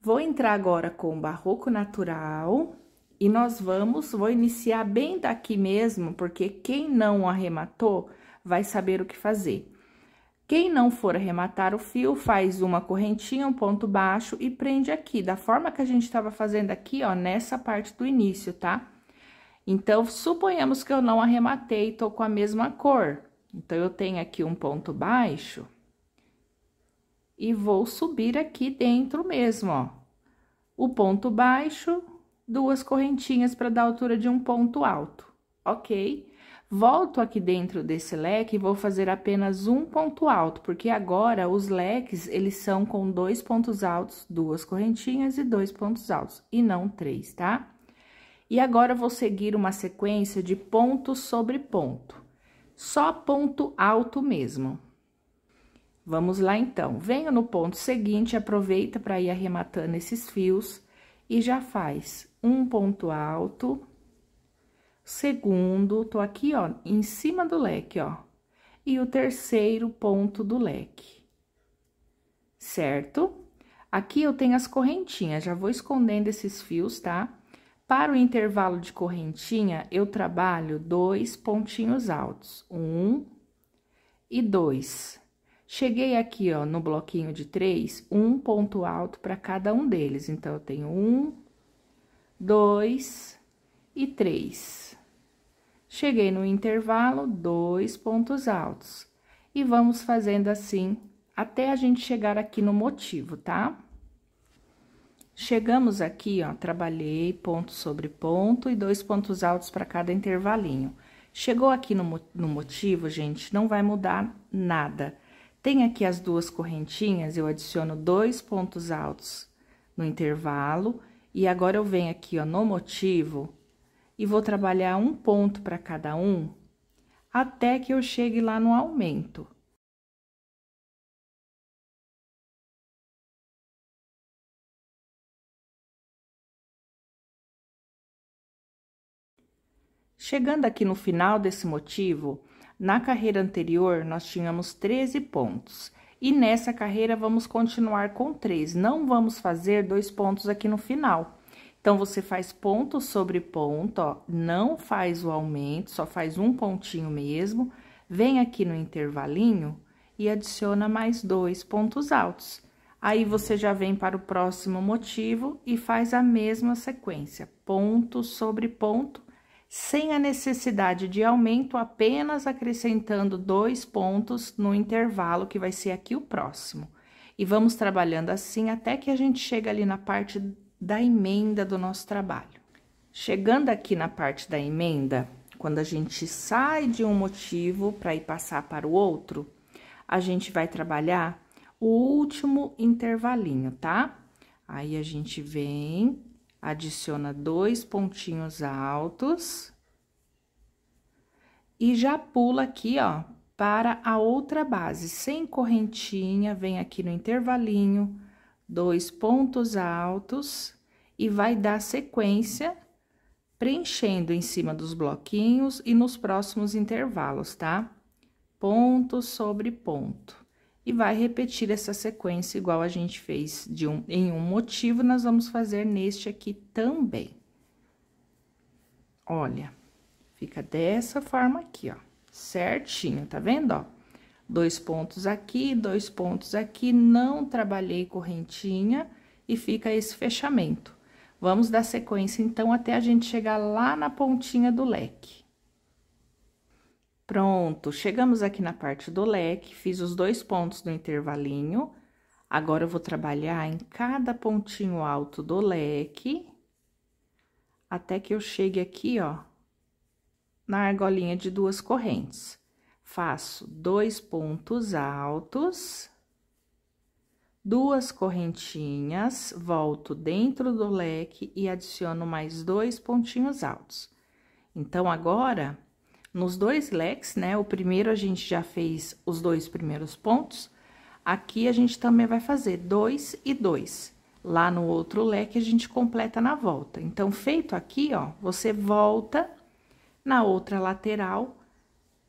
Vou entrar agora com o barroco natural e nós vamos, vou iniciar bem daqui mesmo, porque quem não arrematou vai saber o que fazer. Quem não for arrematar o fio, faz uma correntinha, um ponto baixo e prende aqui, da forma que a gente estava fazendo aqui, ó, nessa parte do início, tá? Então, suponhamos que eu não arrematei, tô com a mesma cor. Então, eu tenho aqui um ponto baixo e vou subir aqui dentro mesmo, ó. O ponto baixo, duas correntinhas para dar altura de um ponto alto, ok? Volto aqui dentro desse leque e vou fazer apenas um ponto alto, porque agora os leques, eles são com dois pontos altos, duas correntinhas e dois pontos altos, e não três, tá? E agora, vou seguir uma sequência de ponto sobre ponto, só ponto alto mesmo. Vamos lá, então. Venho no ponto seguinte, aproveita para ir arrematando esses fios e já faz um ponto alto segundo, tô aqui, ó, em cima do leque, ó, e o terceiro ponto do leque, certo? Aqui eu tenho as correntinhas, já vou escondendo esses fios, tá? Para o intervalo de correntinha, eu trabalho dois pontinhos altos, um e dois. Cheguei aqui, ó, no bloquinho de três, um ponto alto para cada um deles. Então, eu tenho um, dois, e 3. Cheguei no intervalo, dois pontos altos. E vamos fazendo assim até a gente chegar aqui no motivo, tá? Chegamos aqui, ó, trabalhei ponto sobre ponto e dois pontos altos para cada intervalinho. Chegou aqui no, no motivo, gente, não vai mudar nada. Tem aqui as duas correntinhas, eu adiciono dois pontos altos no intervalo. E agora, eu venho aqui, ó, no motivo, e vou trabalhar um ponto para cada um até que eu chegue lá no aumento. Chegando aqui no final desse motivo, na carreira anterior nós tínhamos 13 pontos e nessa carreira vamos continuar com 3, não vamos fazer dois pontos aqui no final. Então, você faz ponto sobre ponto, ó, não faz o aumento, só faz um pontinho mesmo. Vem aqui no intervalinho e adiciona mais dois pontos altos. Aí, você já vem para o próximo motivo e faz a mesma sequência, ponto sobre ponto, sem a necessidade de aumento, apenas acrescentando dois pontos no intervalo, que vai ser aqui o próximo. E vamos trabalhando assim até que a gente chega ali na parte da emenda do nosso trabalho. Chegando aqui na parte da emenda, quando a gente sai de um motivo para ir passar para o outro, a gente vai trabalhar o último intervalinho, tá? Aí a gente vem, adiciona dois pontinhos altos e já pula aqui, ó, para a outra base, sem correntinha, vem aqui no intervalinho, dois pontos altos e vai dar sequência preenchendo em cima dos bloquinhos e nos próximos intervalos, tá? Ponto sobre ponto. E vai repetir essa sequência igual a gente fez de um, em um motivo, nós vamos fazer neste aqui também. Olha, fica dessa forma aqui, ó, certinho, tá vendo, ó? Dois pontos aqui, dois pontos aqui, não trabalhei correntinha e fica esse fechamento. Vamos dar sequência, então, até a gente chegar lá na pontinha do leque. Pronto, chegamos aqui na parte do leque, fiz os dois pontos no intervalinho. Agora, eu vou trabalhar em cada pontinho alto do leque, até que eu chegue aqui, ó, na argolinha de duas correntes faço dois pontos altos, duas correntinhas, volto dentro do leque e adiciono mais dois pontinhos altos. Então, agora, nos dois leques, né? O primeiro a gente já fez os dois primeiros pontos. Aqui a gente também vai fazer dois e dois. Lá no outro leque a gente completa na volta. Então, feito aqui, ó, você volta na outra lateral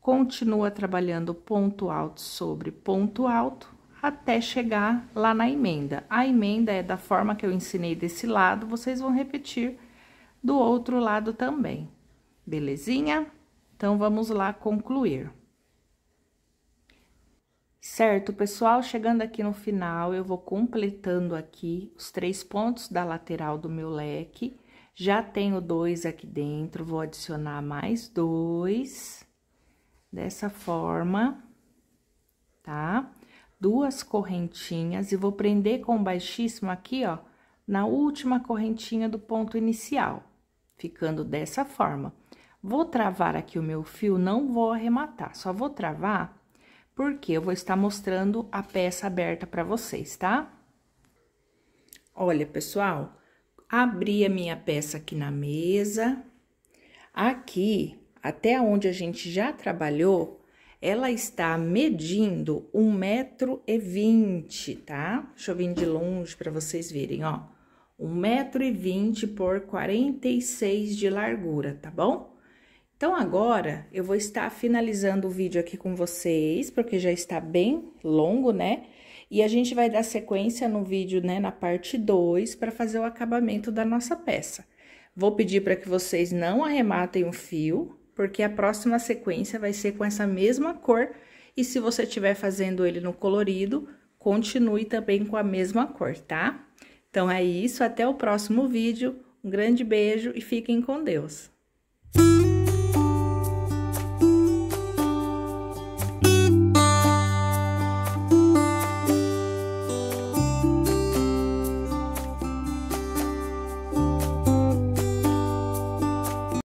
continua trabalhando ponto alto sobre ponto alto até chegar lá na emenda. A emenda é da forma que eu ensinei desse lado, vocês vão repetir do outro lado também. Belezinha? Então vamos lá concluir. Certo, pessoal, chegando aqui no final, eu vou completando aqui os três pontos da lateral do meu leque. Já tenho dois aqui dentro, vou adicionar mais dois dessa forma, tá? Duas correntinhas e vou prender com baixíssimo aqui, ó, na última correntinha do ponto inicial, ficando dessa forma. Vou travar aqui o meu fio, não vou arrematar, só vou travar porque eu vou estar mostrando a peça aberta para vocês, tá? Olha, pessoal, abri a minha peça aqui na mesa. Aqui até onde a gente já trabalhou, ela está medindo 1,20m, tá? Deixa eu vir de longe para vocês verem, ó. 1,20m por 46 de largura, tá bom? Então, agora, eu vou estar finalizando o vídeo aqui com vocês, porque já está bem longo, né? E a gente vai dar sequência no vídeo, né, na parte 2, para fazer o acabamento da nossa peça. Vou pedir para que vocês não arrematem o fio, porque a próxima sequência vai ser com essa mesma cor. E se você estiver fazendo ele no colorido, continue também com a mesma cor, tá? Então é isso, até o próximo vídeo. Um grande beijo e fiquem com Deus.